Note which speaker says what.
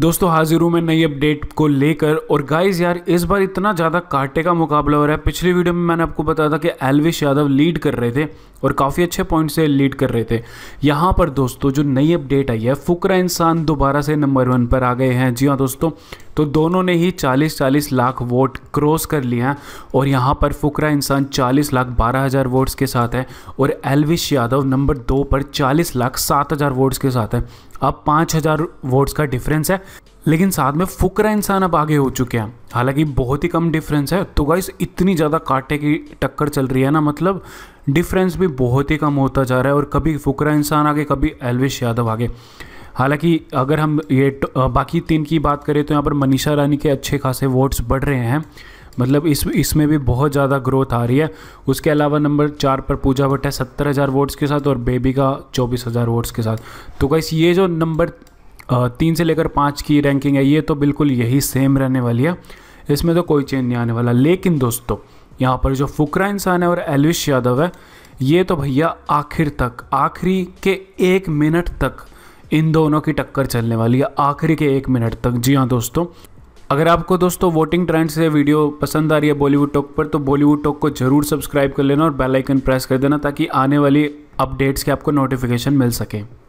Speaker 1: दोस्तों हाजिर हूँ मैं नई अपडेट को लेकर और गाइस यार इस बार इतना ज़्यादा कांटे का मुकाबला हो रहा है पिछली वीडियो में मैंने आपको बताया था कि एलविश यादव लीड कर रहे थे और काफ़ी अच्छे पॉइंट से लीड कर रहे थे यहाँ पर दोस्तों जो नई अपडेट आई है फुकरा इंसान दोबारा से नंबर वन पर आ गए हैं जी हाँ दोस्तों तो दोनों ने ही 40-40 लाख वोट क्रॉस कर लिए हैं और यहाँ पर फुकरा इंसान 40 लाख बारह हज़ार वोट्स के साथ है और एलविश यादव नंबर दो पर 40 लाख सात हज़ार वोट्स के साथ है अब पाँच हज़ार वोट्स का डिफरेंस है लेकिन साथ में फुकरा इंसान अब आगे हो चुके हैं हालांकि बहुत ही कम डिफरेंस है तो गाइस इतनी ज़्यादा कांटे की टक्कर चल रही है ना मतलब डिफरेंस भी बहुत ही कम होता जा रहा है और कभी फुकरा इंसान आगे कभी एलविश यादव आगे हालांकि अगर हम ये बाकी तीन की बात करें तो यहाँ पर मनीषा रानी के अच्छे खासे वोट्स बढ़ रहे हैं मतलब इस इसमें भी बहुत ज़्यादा ग्रोथ आ रही है उसके अलावा नंबर चार पर पूजा भट्ट है सत्तर हज़ार वोट्स के साथ और बेबी का चौबीस हज़ार वोट्स के साथ तो कैसे ये जो नंबर तीन से लेकर पाँच की रैंकिंग है ये तो बिल्कुल यही सेम रहने वाली है इसमें तो कोई चेंज नहीं आने वाला लेकिन दोस्तों यहाँ पर जो फुकरा इंसान है और एलविश यादव है ये तो भैया आखिर तक आखिरी के एक मिनट तक इन दोनों की टक्कर चलने वाली है आखिरी के एक मिनट तक जी हाँ दोस्तों अगर आपको दोस्तों वोटिंग ट्रेंड से वीडियो पसंद आ रही है बॉलीवुड टॉक पर तो बॉलीवुड टॉक को जरूर सब्सक्राइब कर लेना और बेल आइकन प्रेस कर देना ताकि आने वाली अपडेट्स के आपको नोटिफिकेशन मिल सके